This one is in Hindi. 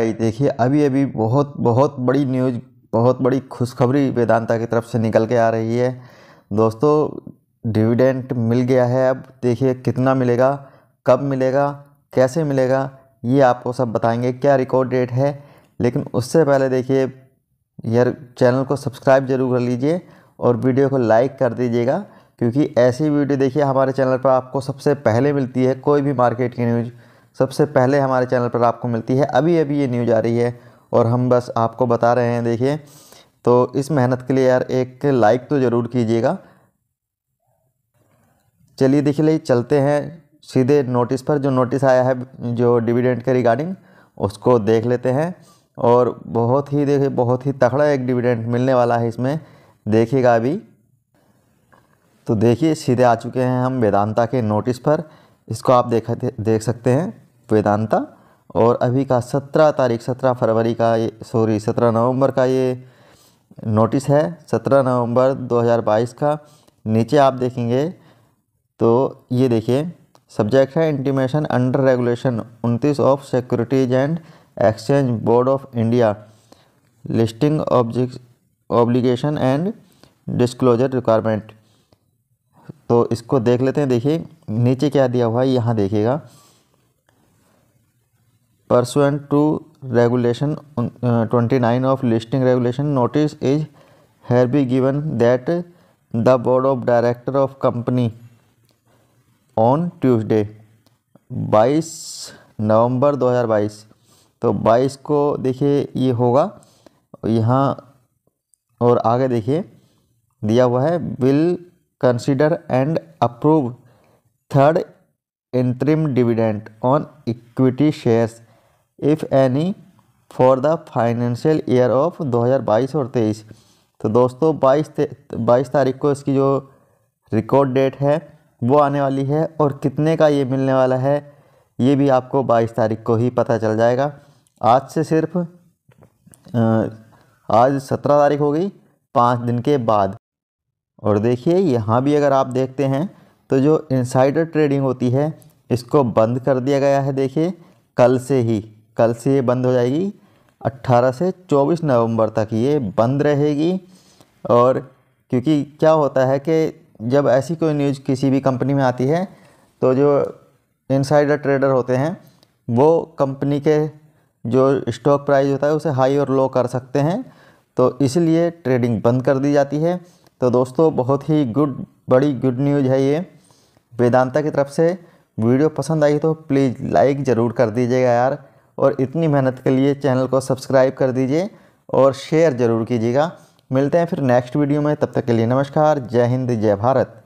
आई देखिए अभी अभी बहुत बहुत बड़ी न्यूज बहुत बड़ी खुशखबरी वेदांता की तरफ से निकल के आ रही है दोस्तों डिविडेंट मिल गया है अब देखिए कितना मिलेगा कब मिलेगा कैसे मिलेगा ये आपको सब बताएंगे क्या रिकॉर्ड डेट है लेकिन उससे पहले देखिए यार चैनल को सब्सक्राइब जरूर कर लीजिए और वीडियो को लाइक कर दीजिएगा क्योंकि ऐसी वीडियो देखिए हमारे चैनल पर आपको सबसे पहले मिलती है कोई भी मार्केट की न्यूज़ सबसे पहले हमारे चैनल पर आपको मिलती है अभी अभी ये न्यूज आ रही है और हम बस आपको बता रहे हैं देखिए तो इस मेहनत के लिए यार एक लाइक तो ज़रूर कीजिएगा चलिए देखिए चलते हैं सीधे नोटिस पर जो नोटिस आया है जो डिविडेंड के रिगार्डिंग उसको देख लेते हैं और बहुत ही देखिए बहुत ही तगड़ा एक डिविडेंड मिलने वाला है इसमें देखिएगा अभी तो देखिए सीधे आ चुके हैं हम वेदांता के नोटिस पर इसको आप देख देख सकते हैं वेदांता और अभी का सत्रह तारीख सत्रह फरवरी का ये सॉरी सत्रह नवंबर का ये नोटिस है सत्रह नवंबर 2022 का नीचे आप देखेंगे तो ये देखिए सब्जेक्ट है इंटीमेशन अंडर रेगुलेशन उनतीस of securities and exchange board of India listing ऑब्जिक ऑब्लिगेशन एंड डिस्क्लोजर रिक्वायरमेंट तो इसको देख लेते हैं देखिए नीचे क्या दिया हुआ है यहाँ देखिएगा pursuant to regulation twenty nine of listing regulation notice is hereby given that the board of director of company on Tuesday बाईस नवंबर 2022 तो 22 को देखिए ये होगा यहाँ और आगे देखिए दिया हुआ है will consider and approve third interim dividend on equity shares if any for the financial year of 2022 और 23 तो दोस्तों 22 बाईस तारीख को इसकी जो रिकॉर्ड डेट है वो आने वाली है और कितने का ये मिलने वाला है ये भी आपको 22 तारीख को ही पता चल जाएगा आज से सिर्फ आज 17 तारीख हो गई पाँच दिन के बाद और देखिए यहाँ भी अगर आप देखते हैं तो जो इनसाइडर ट्रेडिंग होती है इसको बंद कर दिया गया है देखिए कल से ही कल से ये बंद हो जाएगी 18 से 24 नवंबर तक ये बंद रहेगी और क्योंकि क्या होता है कि जब ऐसी कोई न्यूज़ किसी भी कंपनी में आती है तो जो इनसाइडर ट्रेडर होते हैं वो कंपनी के जो स्टॉक प्राइस होता है उसे हाई और लो कर सकते हैं तो इसलिए ट्रेडिंग बंद कर दी जाती है तो दोस्तों बहुत ही गुड बड़ी गुड न्यूज है ये वेदांता की तरफ से वीडियो पसंद आई तो प्लीज़ लाइक ज़रूर कर दीजिएगा यार और इतनी मेहनत के लिए चैनल को सब्सक्राइब कर दीजिए और शेयर ज़रूर कीजिएगा मिलते हैं फिर नेक्स्ट वीडियो में तब तक के लिए नमस्कार जय हिंद जय भारत